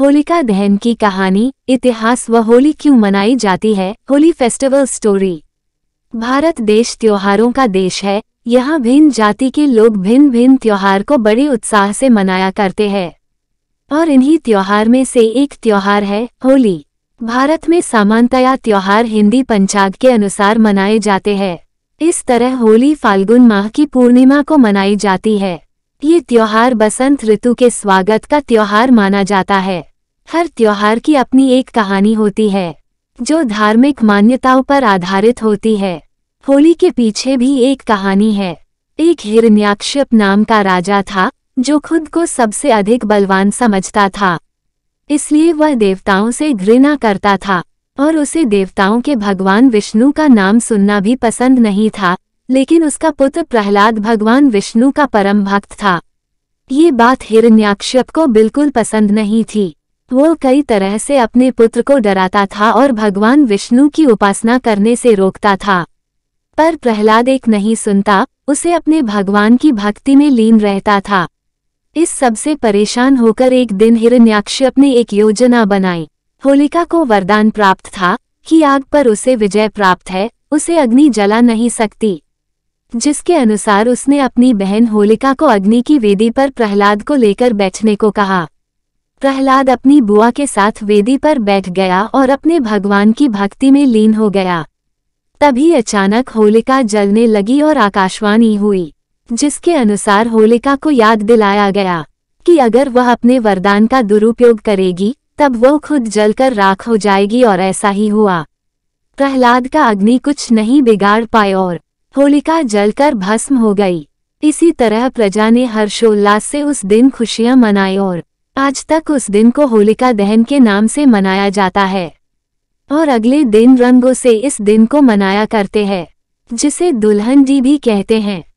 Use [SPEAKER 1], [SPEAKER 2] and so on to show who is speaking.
[SPEAKER 1] होलिका दहन की कहानी इतिहास व होली क्यों मनाई जाती है होली फेस्टिवल स्टोरी भारत देश त्योहारों का देश है यहाँ भिन्न जाति के लोग भिन्न भिन्न त्योहार को बड़े उत्साह से मनाया करते हैं और इन्हीं त्योहार में से एक त्योहार है होली भारत में सामान्यतया त्योहार हिंदी पंचाग के अनुसार मनाए जाते हैं इस तरह होली फाल्गुन माह की पूर्णिमा को मनाई जाती है ये त्योहार बसंत ऋतु के स्वागत का त्योहार माना जाता है हर त्योहार की अपनी एक कहानी होती है जो धार्मिक मान्यताओं पर आधारित होती है होली के पीछे भी एक कहानी है एक हिरण्याक्षप नाम का राजा था जो खुद को सबसे अधिक बलवान समझता था इसलिए वह देवताओं से घृणा करता था और उसे देवताओं के भगवान विष्णु का नाम सुनना भी पसंद नहीं था लेकिन उसका पुत्र प्रहलाद भगवान विष्णु का परम भक्त था ये बात हिरण्याक्षप को बिल्कुल पसंद नहीं थी वो कई तरह से अपने पुत्र को डराता था और भगवान विष्णु की उपासना करने से रोकता था पर प्रहलाद एक नहीं सुनता उसे अपने भगवान की भक्ति में लीन रहता था इस सबसे परेशान होकर एक दिन हिरण्याक्ष अपने एक योजना बनाई होलिका को वरदान प्राप्त था कि आग पर उसे विजय प्राप्त है उसे अग्नि जला नहीं सकती जिसके अनुसार उसने अपनी बहन होलिका को अग्नि की वेदी पर प्रहलाद को लेकर बैठने को कहा प्रहलाद अपनी बुआ के साथ वेदी पर बैठ गया और अपने भगवान की भक्ति में लीन हो गया तभी अचानक होलिका जलने लगी और आकाशवाणी हुई जिसके अनुसार होलिका को याद दिलाया गया कि अगर वह अपने वरदान का दुरुपयोग करेगी तब वह खुद जलकर राख हो जाएगी और ऐसा ही हुआ प्रहलाद का अग्नि कुछ नहीं बिगाड़ पाए और होलिका जलकर भस्म हो गई इसी तरह प्रजा ने हर्षोल्लास से उस दिन खुशियां मनाई और आज तक उस दिन को होलिका दहन के नाम से मनाया जाता है और अगले दिन रंगों से इस दिन को मनाया करते हैं जिसे दुल्हन जी भी कहते हैं